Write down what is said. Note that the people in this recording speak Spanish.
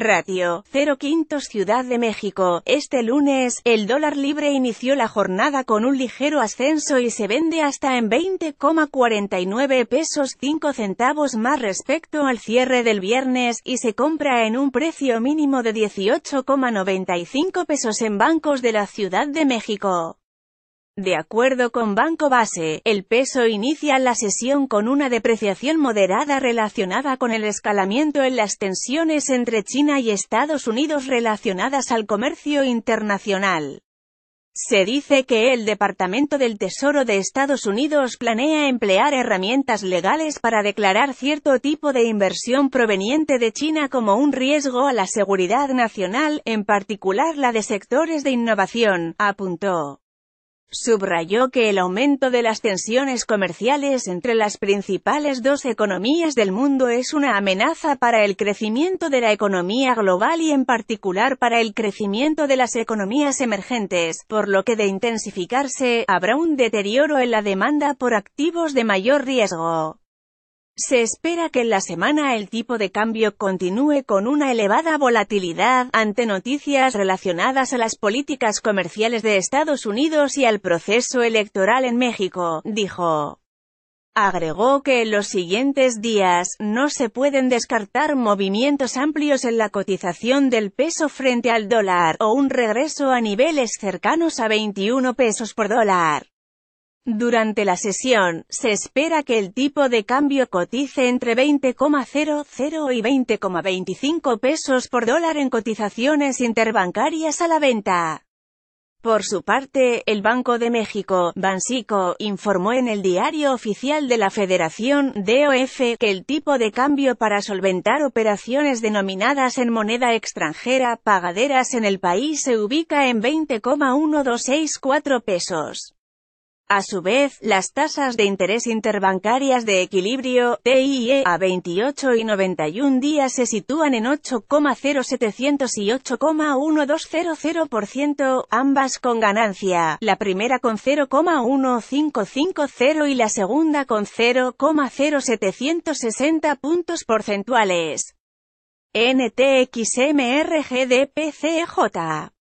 Ratio, 0 quintos Ciudad de México. Este lunes, el dólar libre inició la jornada con un ligero ascenso y se vende hasta en 20,49 pesos 5 centavos más respecto al cierre del viernes, y se compra en un precio mínimo de 18,95 pesos en bancos de la Ciudad de México. De acuerdo con Banco Base, el peso inicia la sesión con una depreciación moderada relacionada con el escalamiento en las tensiones entre China y Estados Unidos relacionadas al comercio internacional. Se dice que el Departamento del Tesoro de Estados Unidos planea emplear herramientas legales para declarar cierto tipo de inversión proveniente de China como un riesgo a la seguridad nacional, en particular la de sectores de innovación, apuntó. Subrayó que el aumento de las tensiones comerciales entre las principales dos economías del mundo es una amenaza para el crecimiento de la economía global y en particular para el crecimiento de las economías emergentes, por lo que de intensificarse, habrá un deterioro en la demanda por activos de mayor riesgo. Se espera que en la semana el tipo de cambio continúe con una elevada volatilidad, ante noticias relacionadas a las políticas comerciales de Estados Unidos y al proceso electoral en México, dijo. Agregó que en los siguientes días, no se pueden descartar movimientos amplios en la cotización del peso frente al dólar, o un regreso a niveles cercanos a 21 pesos por dólar. Durante la sesión, se espera que el tipo de cambio cotice entre 20,00 y 20,25 pesos por dólar en cotizaciones interbancarias a la venta. Por su parte, el Banco de México, Bansico, informó en el diario oficial de la Federación, DOF, que el tipo de cambio para solventar operaciones denominadas en moneda extranjera pagaderas en el país se ubica en 20,1264 pesos. A su vez, las tasas de interés interbancarias de equilibrio, TIE, a 28 y 91 días se sitúan en 8,0700 y 8,1200%, ambas con ganancia, la primera con 0,1550 y la segunda con 0,0760 puntos porcentuales. NTXMRGDPCJ